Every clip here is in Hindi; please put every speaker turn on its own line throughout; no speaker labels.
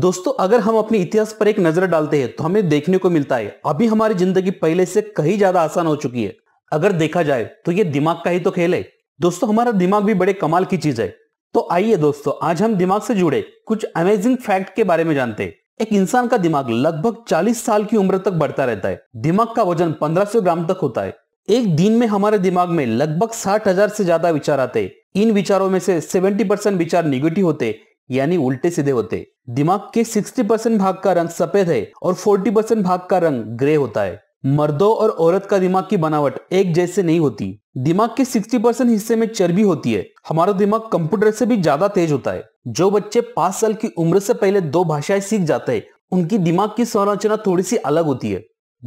दोस्तों अगर हम अपने इतिहास पर एक नजर डालते हैं तो हमें देखने को मिलता है अभी हमारी जिंदगी पहले से कहीं ज्यादा आसान हो चुकी है अगर देखा जाए तो ये दिमाग का ही तो खेल है दोस्तों हमारा दिमाग भी बड़े कमाल की चीज है तो आइए दोस्तों आज हम दिमाग से जुड़े कुछ अमेजिंग फैक्ट के बारे में जानते हैं एक इंसान का दिमाग लगभग 40 साल की उम्र तक बढ़ता रहता है दिमाग का वजन 1500 ग्राम तक होता है एक दिन में हमारे दिमाग में लगभग साठ हजार से ज्यादा विचार आते हैं इन विचारों में से 70 परसेंट विचार निगेटिव होते यानी उल्टे सीधे होते दिमाग के 60 परसेंट भाग का रंग सफेद है और 40 परसेंट भाग का रंग ग्रे होता है मर्दों और औरत का दिमाग की बनावट एक जैसे नहीं होती दिमाग के 60 परसेंट हिस्से में चर्बी होती है हमारा दिमाग कंप्यूटर से भी ज्यादा तेज होता है जो बच्चे पांच साल की उम्र से पहले दो भाषाएं सीख जाते हैं उनकी दिमाग की संरचना थोड़ी सी अलग होती है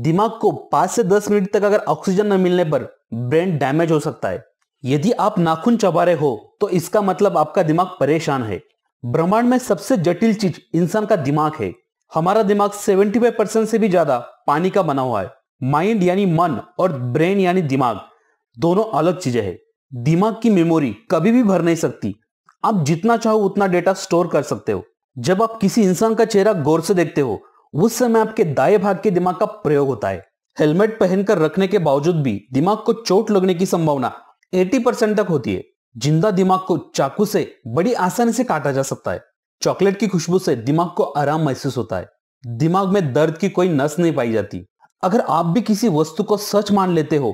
दिमाग को पांच से दस मिनट तक अगर ऑक्सीजन न मिलने पर ब्रेन डैमेज हो सकता है यदि आप नाखून चबा रहे हो तो इसका मतलब आपका दिमाग परेशान है ब्रह्मांड में सबसे जटिल चीज इंसान का दिमाग है हमारा दिमाग 75 परसेंट से भी ज्यादा पानी का बना हुआ है माइंड यानी मन और ब्रेन यानी दिमाग दोनों अलग चीजें हैं दिमाग की मेमोरी कभी भी भर नहीं सकती आप जितना चाहो उतना डेटा स्टोर कर सकते हो जब आप किसी इंसान का चेहरा गौर से देखते हो उस समय आपके दाए भाग के दिमाग का प्रयोग होता है हेलमेट पहनकर रखने के बावजूद भी दिमाग को चोट लगने की संभावना 80 परसेंट तक होती है जिंदा दिमाग को चाकू से बड़ी आसानी से काटा जा सकता है चॉकलेट की खुशबू से दिमाग को आराम महसूस होता है दिमाग में दर्द की कोई नस नहीं पाई जाती अगर आप भी किसी वस्तु को सच मान लेते हो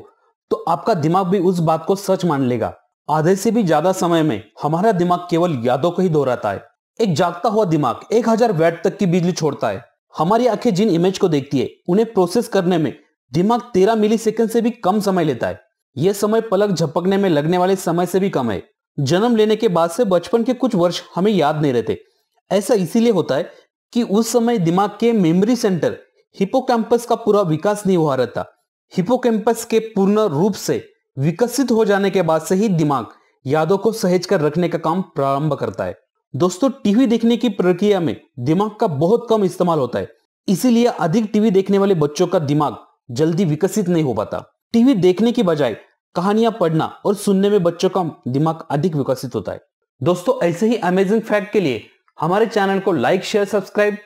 तो आपका दिमाग भी उस बात को सच मान लेगा आधे से भी ज्यादा समय में हमारा दिमाग केवल यादों को ही दोहराता है एक जागता हुआ दिमाग 1000 वैट तक की बिजली छोड़ता है हमारी आंखें जिन इमेज को देखती है उन्हें प्रोसेस करने में दिमाग 13 सेकेंड से भी कम समय लेता है यह समय पलक झपकने में लगने वाले समय से भी कम है जन्म लेने के बाद से बचपन के कुछ वर्ष हमें याद नहीं रहते ऐसा इसीलिए होता है कि उस समय दिमाग के मेमोरी सेंटर हिपोकैंपस का पूरा विकास नहीं हुआ रहता हिपोकैंपस के पूर्ण रूप से विकसित हो जाने के बाद से ही दिमाग यादों को सहेज कर रखने का काम प्रारंभ करता है दोस्तों टीवी देखने की प्रक्रिया में दिमाग का बहुत कम इस्तेमाल होता है इसीलिए अधिक टीवी देखने वाले बच्चों का दिमाग जल्दी विकसित नहीं हो पाता टीवी देखने की बजाय कहानियां पढ़ना और सुनने में बच्चों का दिमाग अधिक विकसित होता है दोस्तों ऐसे ही अमेजिंग फैक्ट के लिए हमारे चैनल को लाइक शेयर सब्सक्राइब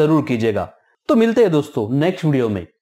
जरूर कीजिएगा तो मिलते हैं दोस्तों नेक्स्ट वीडियो में